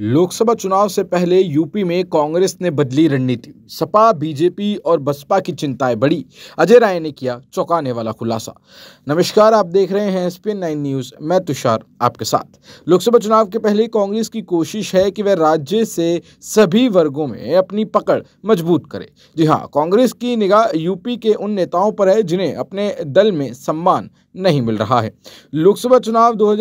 लोकसभा चुनाव से पहले यूपी में कांग्रेस ने बदली रणनीति सपा बीजेपी और बसपा की चिंताएं बढ़ी अजय राय ने किया चौंकाने वाला खुलासा नमस्कार आप देख रहे हैं स्पिन नाइन न्यूज मैं तुषार आपके साथ लोकसभा चुनाव के पहले कांग्रेस की कोशिश है कि वह राज्य से सभी वर्गों में अपनी पकड़ मजबूत करे जी हाँ कांग्रेस की निगाह यूपी के उन नेताओं पर है जिन्हें अपने दल में सम्मान नहीं मिल रहा है लोकसभा चुनाव दो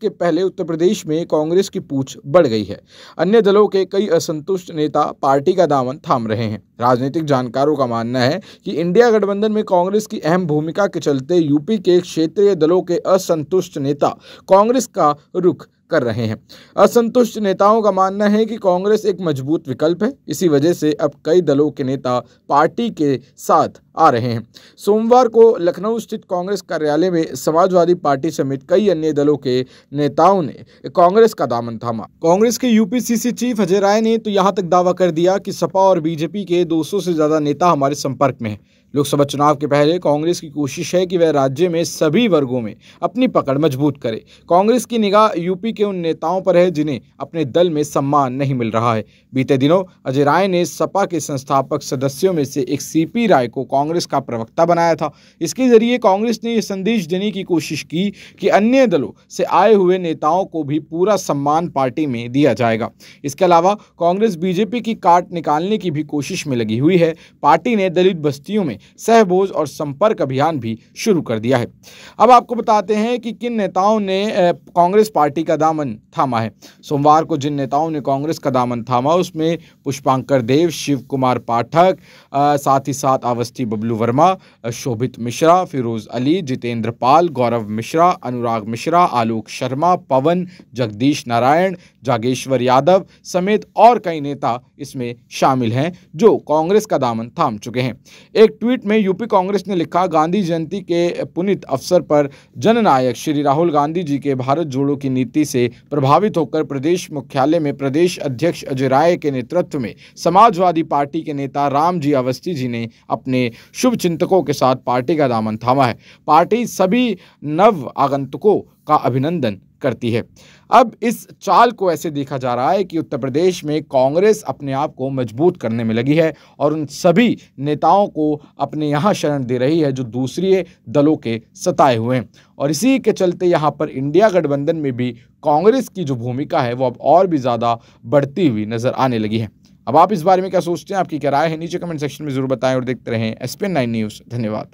के पहले उत्तर प्रदेश में कांग्रेस की पूछ बढ़ गई है अन्य दलों के कई असंतुष्ट नेता पार्टी का दामन थाम रहे हैं राजनीतिक जानकारों का मानना है कि इंडिया गठबंधन में कांग्रेस की अहम भूमिका के चलते यूपी के क्षेत्रीय दलों के असंतुष्ट नेता कांग्रेस का रुख कर रहे हैं असंतुष्ट नेताओं का मानना है कि कांग्रेस एक मजबूत विकल्प है इसी वजह से अब कई दलों के नेता पार्टी के साथ आ रहे हैं सोमवार को लखनऊ स्थित कांग्रेस कार्यालय में समाजवादी पार्टी समेत कई अन्य दलों के नेताओं ने कांग्रेस का दामन थामा कांग्रेस के यूपीसीसी चीफ अजय राय ने तो यहां तक दावा कर दिया कि सपा और बीजेपी के 200 से ज्यादा नेता हमारे संपर्क में हैं लोकसभा चुनाव के पहले कांग्रेस की कोशिश है कि वह राज्य में सभी वर्गों में अपनी पकड़ मजबूत करे कांग्रेस की निगाह यूपी के उन नेताओं पर है जिन्हें अपने दल में सम्मान नहीं मिल रहा है बीते दिनों अजय राय ने सपा के संस्थापक सदस्यों में से एक सीपी राय को कांग्रेस का प्रवक्ता बनाया था इसके जरिए कांग्रेस ने यह संदेश देने की कोशिश की कि अन्य दलों से आए हुए नेताओं को भी पूरा सम्मान पार्टी में दिया जाएगा इसके अलावा कांग्रेस बीजेपी की काट निकालने की भी कोशिश में लगी हुई है पार्टी ने दलित बस्तियों में सहबोज और संपर्क अभियान भी शुरू कर दिया है अब आपको बताते हैं कि किन नेताओं ने कांग्रेस पार्टी का दामन थामा है सोमवार को जिन नेताओं ने कांग्रेस का दामन थामा उसमें पुष्पांकर देव शिव कुमार पाठक साथ ही साथ अवस्थी बबलू वर्मा शोभित मिश्रा फिरोज अली जितेंद्र पाल गौरव मिश्रा अनुराग मिश्रा आलोक शर्मा पवन जगदीश नारायण जागेश्वर यादव समेत और कई नेता इसमें शामिल हैं जो कांग्रेस का दामन थाम चुके हैं एक ट्वीट में यूपी कांग्रेस ने लिखा गांधी जयंती के पुनित अवसर पर जननायक श्री राहुल गांधी जी के भारत जोड़ो की नीति से प्रभावित होकर प्रदेश मुख्यालय में प्रदेश अध्यक्ष अजय राय के नेतृत्व में समाजवादी पार्टी के नेता रामजी अवस्थी जी ने अपने शुभ चिंतकों के साथ पार्टी का दामन थामा है पार्टी सभी नव आगंतुकों का अभिनंदन करती है अब इस चाल को ऐसे देखा जा रहा है कि उत्तर प्रदेश में कांग्रेस अपने आप को मजबूत करने में लगी है और उन सभी नेताओं को अपने यहाँ शरण दे रही है जो दूसरे दलों के सताए हुए हैं और इसी के चलते यहाँ पर इंडिया गठबंधन में भी कांग्रेस की जो भूमिका है वो अब और भी ज़्यादा बढ़ती हुई नज़र आने लगी है अब आप इस बारे में क्या सोचते हैं आपकी क्या राय है नीचे कमेंट सेक्शन में जरूर बताएं और देखते रहें एस पी नाइन न्यूज़ धन्यवाद